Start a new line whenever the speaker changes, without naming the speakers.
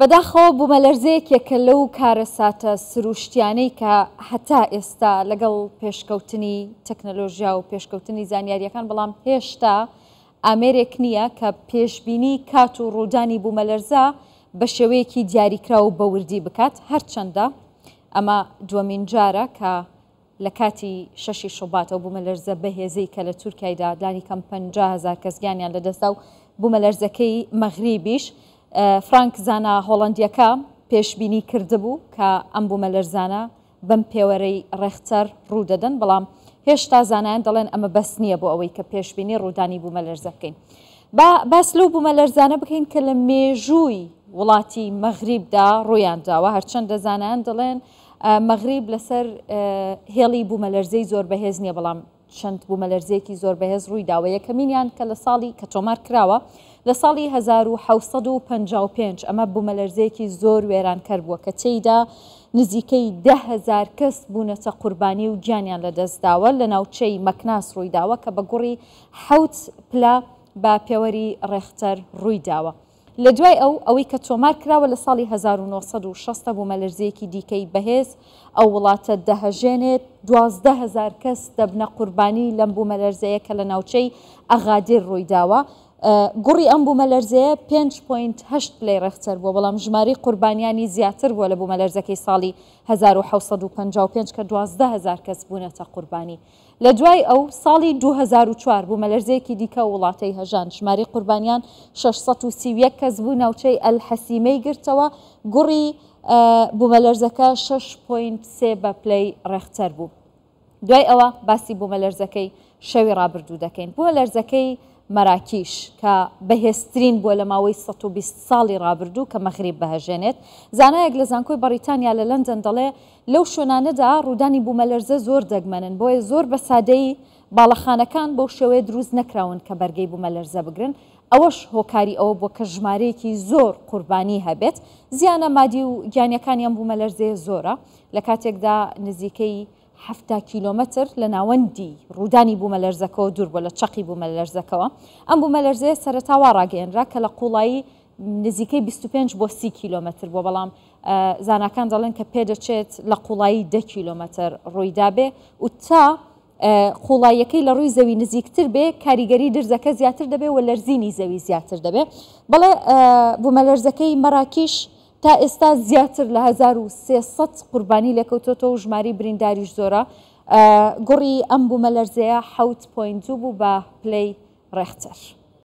بەداخەوە بوومەلەرزەیەکێکە لەو کارە ساتە سروشتیانەی کە هەتا ئێستا لەگەڵ پێشکەوتنی تەکنەلۆژیا و پێشکەوتنی زانیاریەکان بەڵام هێشتا ئامێرێک نییە کە پێشببینی کات و ڕوودانی بوومەلەرزە بە شێوەیەکی دیاریکرا و بەوردی بکات هەرچەندە ئەمە دووەمین جارە کە لە کاتی شەشی شوباتەوە بوومەلەرزە بەهێزەی کە لە تورکایدا دانی کەم 500هزار کەسگیانیان لەدەستا و بوومەلەرزەکەی مەغریبیش فرانک زانە هۆڵندیەکە پێشببینی کردبوو کە ئەم بوومە لەرزانە بم پێوەرەی ڕێختەر ڕوودەدەن بەڵام هێشتا زانایان دەڵێن ئەمە بەس نییە بۆ ئەوەی کە پێشببینی ڕوودانی بوومە لەرزەکەین. باسلو بوومە لەرزانە بکەین کە لە مێژووی وڵاتی مەغریبدا ڕوویانداوە هەرچەند دەزانان دەڵێن مەغریب لەسەر هێڵی بوومە لەرزەی زۆر بەهێز نییە بەڵام چەند بوومە لەرزێکی زۆر بەهێز ڕوویداوە یەکەمینیان کە لە ساڵی کە تۆمار کراوە لە ساڵی 1955 ئەمە بوومەلەرزەیەکی زۆر وێرانکەر بووە کە تێیدا نزیکەی دههزار کەس بوونەتە قوربانی و گیانیان لەدەستداوە لە ناوچەی مەکناس ڕوویداوە کە بە گوڕی حوت پلا با پێوەری ڕێختەر ڕوویداوە. لە دوای ئەو ئەوەی کە تۆمار کراوە لە ساڵی 1960 بوو مەلەرزەیەکی دیکەی بەهێز ئەو وڵاتە دەهژێنێت 12هزار کەس دەبنە قوربانی لەم بوو مەلەرزەیە کە لە ناوچەی ئەغادیر ڕوویداوە گوڕی ئەم بوومەلەرزەیە 5.8 لەی ڕەخچەر بووە بەڵام ژماری قوربانیانی زیاتر بووە لە بوومەلەرزەکەی ساڵی 1955 کە 12000 کەس بوونەتە قوربانی لە دوای ئەو ساڵی 2004 بوومەلەرزەیەکی دیکە وڵاتەی هەژان ژماری قوربانیان 631 کەس بوو ناوچەی ئەل حەسیمەی گرتەوە گوڕی بوومەلەرزەکە 6.3 بە پلەی ڕێختەر بوو دوای ئەوە باسی بوومەلەرزەکەی شەوی ڕابردوو دەکەین بووە لەرزەکەی مەراکیش کە بەهێسترین بووە لە ماوەی 120 ساڵی رابرردوو کە مەخریب بەهژێنێت زانایەک لە زانکۆی بەریتانیا لە لەندەن دەڵێ لەو شوێنانەدا ڕوودانی بوومەلەرزە زۆر دەگمەنن بۆیە زۆر بە سادەی باڵەخانەکان بەو شێوەیە دروست نەکراون کە بەرگەی بوومەلەرزە بگرن ئەوەش هۆکاری ئەوە بۆ کە ژمارەیەکی زۆر قوربانی هەبێت زیانە مادی و گیانەکانیان بوومەلەرزێ زۆرە لە کاتێکدا نزیکەی هەفتا کیلومتر لە ناوەندی ڕوودانی بوومە لەرزەکەەوە دوور بۆ لە چقی بوومە لەرزەکەەوە ئەم بوومە لەرزەیە سەرتاوا ڕاگەێنرا کە لە قوڵایی نزیکەی 25 بۆ سی کیلومتر بۆ بەڵام زانکان دەڵێن کە پێدەچێت لە قوڵایی ده کیلومتر ڕوویدابێ و تا قوڵایەکەی لە ڕووی زەوی نزیکتر بێ کاریگەری درزەکە زیاتر دەبێ و لەرزینی زەوی زیاتر دەبێ بەڵێ بوومە لەرزەکەی مەراکیش تا ئێستا زیاتر لە 1300 قوربانی لەکەوتۆتەوە ژماری برینداریش زۆرە گوڕی ئەم بوومە لەرزەیە 6.2 بوو بە پلەی ڕێختەر.